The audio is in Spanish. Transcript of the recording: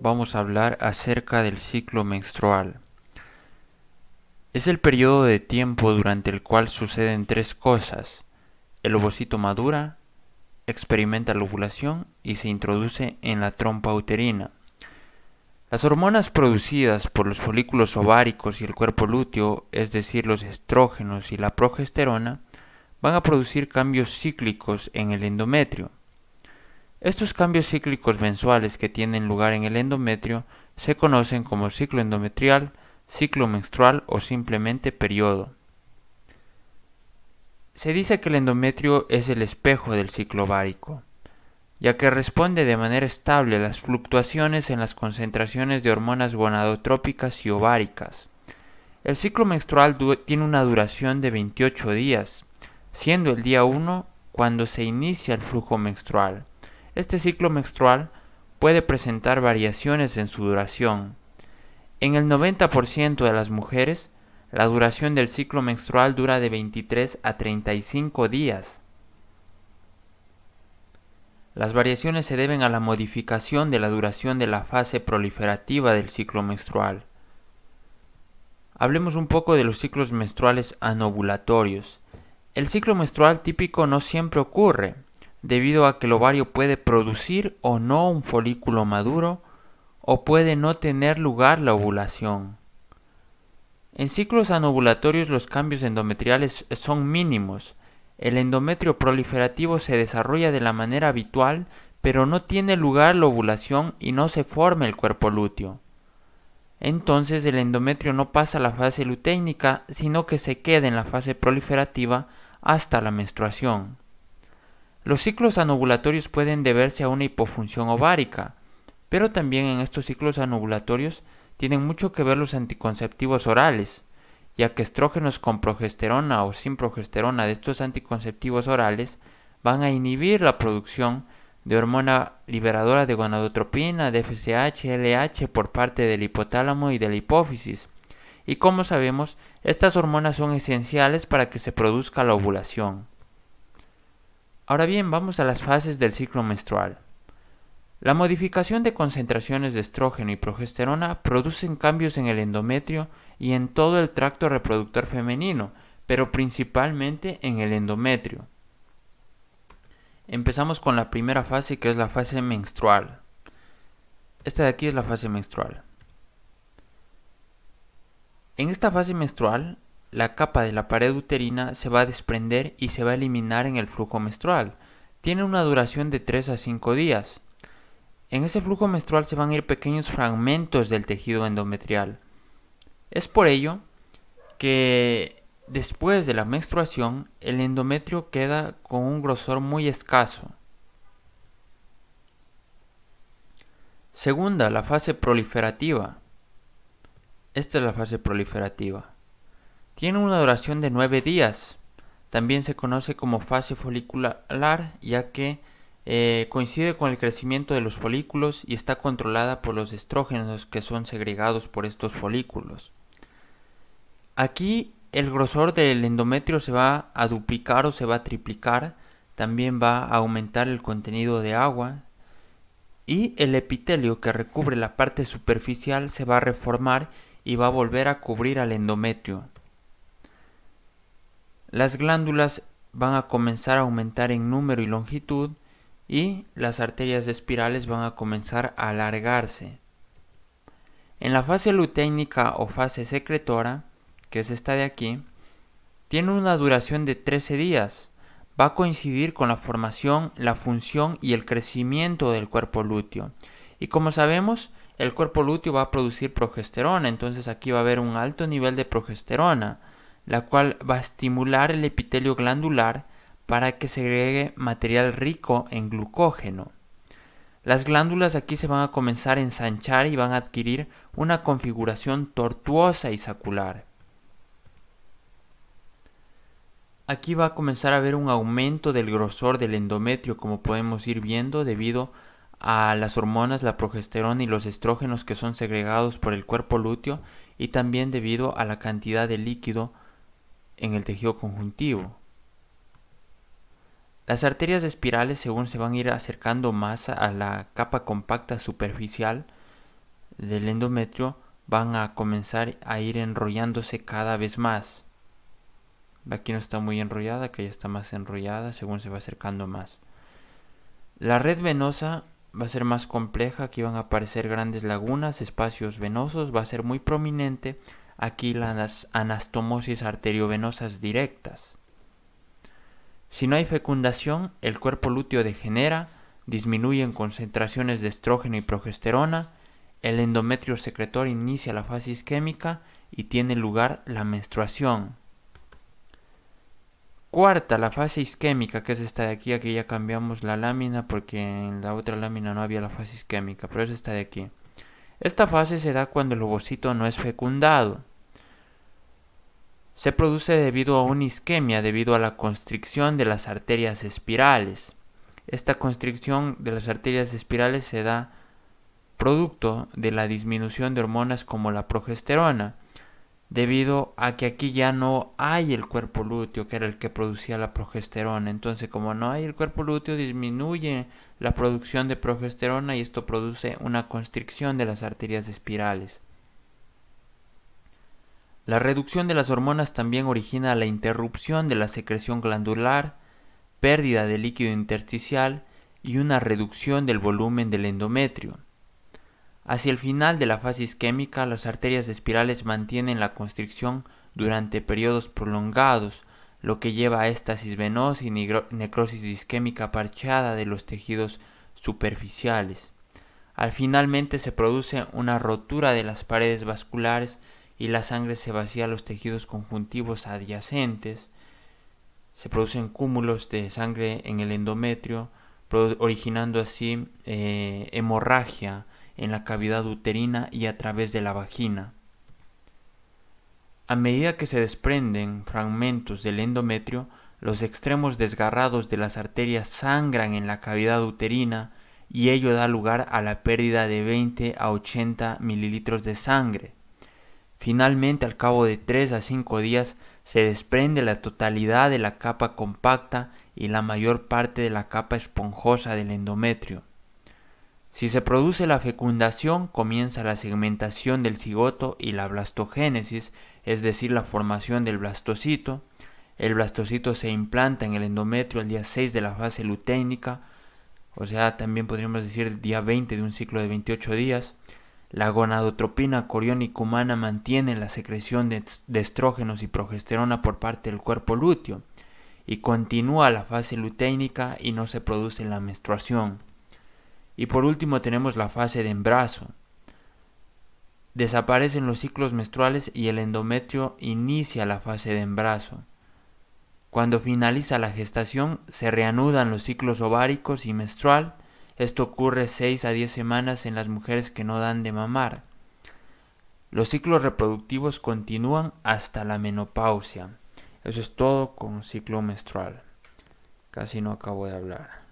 vamos a hablar acerca del ciclo menstrual. Es el periodo de tiempo durante el cual suceden tres cosas. El ovocito madura, experimenta la ovulación y se introduce en la trompa uterina. Las hormonas producidas por los folículos ováricos y el cuerpo lúteo, es decir, los estrógenos y la progesterona, van a producir cambios cíclicos en el endometrio. Estos cambios cíclicos mensuales que tienen lugar en el endometrio se conocen como ciclo endometrial, ciclo menstrual o simplemente periodo. Se dice que el endometrio es el espejo del ciclo ovárico, ya que responde de manera estable a las fluctuaciones en las concentraciones de hormonas gonadotrópicas y ováricas. El ciclo menstrual tiene una duración de 28 días, siendo el día 1 cuando se inicia el flujo menstrual este ciclo menstrual puede presentar variaciones en su duración. En el 90% de las mujeres, la duración del ciclo menstrual dura de 23 a 35 días. Las variaciones se deben a la modificación de la duración de la fase proliferativa del ciclo menstrual. Hablemos un poco de los ciclos menstruales anovulatorios. El ciclo menstrual típico no siempre ocurre, debido a que el ovario puede producir o no un folículo maduro o puede no tener lugar la ovulación. En ciclos anovulatorios los cambios endometriales son mínimos. El endometrio proliferativo se desarrolla de la manera habitual, pero no tiene lugar la ovulación y no se forma el cuerpo lúteo. Entonces el endometrio no pasa a la fase luteínica sino que se queda en la fase proliferativa hasta la menstruación. Los ciclos anovulatorios pueden deberse a una hipofunción ovárica, pero también en estos ciclos anovulatorios tienen mucho que ver los anticonceptivos orales, ya que estrógenos con progesterona o sin progesterona de estos anticonceptivos orales van a inhibir la producción de hormona liberadora de gonadotropina, de FSH, LH por parte del hipotálamo y de la hipófisis. Y como sabemos, estas hormonas son esenciales para que se produzca la ovulación. Ahora bien, vamos a las fases del ciclo menstrual. La modificación de concentraciones de estrógeno y progesterona producen cambios en el endometrio y en todo el tracto reproductor femenino, pero principalmente en el endometrio. Empezamos con la primera fase que es la fase menstrual. Esta de aquí es la fase menstrual. En esta fase menstrual, la capa de la pared uterina se va a desprender y se va a eliminar en el flujo menstrual. Tiene una duración de 3 a 5 días. En ese flujo menstrual se van a ir pequeños fragmentos del tejido endometrial. Es por ello que después de la menstruación el endometrio queda con un grosor muy escaso. Segunda, la fase proliferativa. Esta es la fase proliferativa. Tiene una duración de 9 días. También se conoce como fase folicular ya que eh, coincide con el crecimiento de los folículos y está controlada por los estrógenos que son segregados por estos folículos. Aquí el grosor del endometrio se va a duplicar o se va a triplicar, también va a aumentar el contenido de agua y el epitelio que recubre la parte superficial se va a reformar y va a volver a cubrir al endometrio. Las glándulas van a comenzar a aumentar en número y longitud y las arterias espirales van a comenzar a alargarse. En la fase luteínica o fase secretora, que es esta de aquí, tiene una duración de 13 días. Va a coincidir con la formación, la función y el crecimiento del cuerpo lúteo. Y como sabemos, el cuerpo lúteo va a producir progesterona, entonces aquí va a haber un alto nivel de progesterona la cual va a estimular el epitelio glandular para que segregue material rico en glucógeno. Las glándulas aquí se van a comenzar a ensanchar y van a adquirir una configuración tortuosa y sacular. Aquí va a comenzar a haber un aumento del grosor del endometrio, como podemos ir viendo, debido a las hormonas, la progesterona y los estrógenos que son segregados por el cuerpo lúteo y también debido a la cantidad de líquido en el tejido conjuntivo. Las arterias espirales, según se van a ir acercando más a la capa compacta superficial del endometrio, van a comenzar a ir enrollándose cada vez más. Aquí no está muy enrollada, que ya está más enrollada según se va acercando más. La red venosa va a ser más compleja, aquí van a aparecer grandes lagunas, espacios venosos, va a ser muy prominente aquí las anastomosis arteriovenosas directas. Si no hay fecundación, el cuerpo lúteo degenera, disminuye en concentraciones de estrógeno y progesterona, el endometrio secretor inicia la fase isquémica y tiene lugar la menstruación. Cuarta, la fase isquémica, que es esta de aquí, aquí ya cambiamos la lámina porque en la otra lámina no había la fase isquémica, pero es esta de aquí. Esta fase se da cuando el ovocito no es fecundado se produce debido a una isquemia, debido a la constricción de las arterias espirales. Esta constricción de las arterias espirales se da producto de la disminución de hormonas como la progesterona, debido a que aquí ya no hay el cuerpo lúteo que era el que producía la progesterona. Entonces, como no hay el cuerpo lúteo, disminuye la producción de progesterona y esto produce una constricción de las arterias espirales. La reducción de las hormonas también origina la interrupción de la secreción glandular, pérdida de líquido intersticial y una reducción del volumen del endometrio. Hacia el final de la fase isquémica, las arterias espirales mantienen la constricción durante periodos prolongados, lo que lleva a éstasis venosa y necrosis isquémica parchada de los tejidos superficiales. Al finalmente se produce una rotura de las paredes vasculares y la sangre se vacía a los tejidos conjuntivos adyacentes. Se producen cúmulos de sangre en el endometrio, originando así eh, hemorragia en la cavidad uterina y a través de la vagina. A medida que se desprenden fragmentos del endometrio, los extremos desgarrados de las arterias sangran en la cavidad uterina y ello da lugar a la pérdida de 20 a 80 mililitros de sangre. Finalmente, al cabo de 3 a 5 días, se desprende la totalidad de la capa compacta y la mayor parte de la capa esponjosa del endometrio. Si se produce la fecundación, comienza la segmentación del cigoto y la blastogénesis, es decir, la formación del blastocito. El blastocito se implanta en el endometrio el día 6 de la fase luténica, o sea, también podríamos decir el día 20 de un ciclo de 28 días. La gonadotropina coriónica humana mantiene la secreción de, estrógenos y progesterona por parte del cuerpo lúteo y continúa la fase luteínica y no se produce la menstruación. Y por último tenemos la fase de embrazo. Desaparecen los ciclos menstruales y el endometrio inicia la fase de embrazo. Cuando finaliza la gestación se reanudan los ciclos ováricos y menstrual esto ocurre 6 a 10 semanas en las mujeres que no dan de mamar. Los ciclos reproductivos continúan hasta la menopausia. Eso es todo con ciclo menstrual. Casi no acabo de hablar.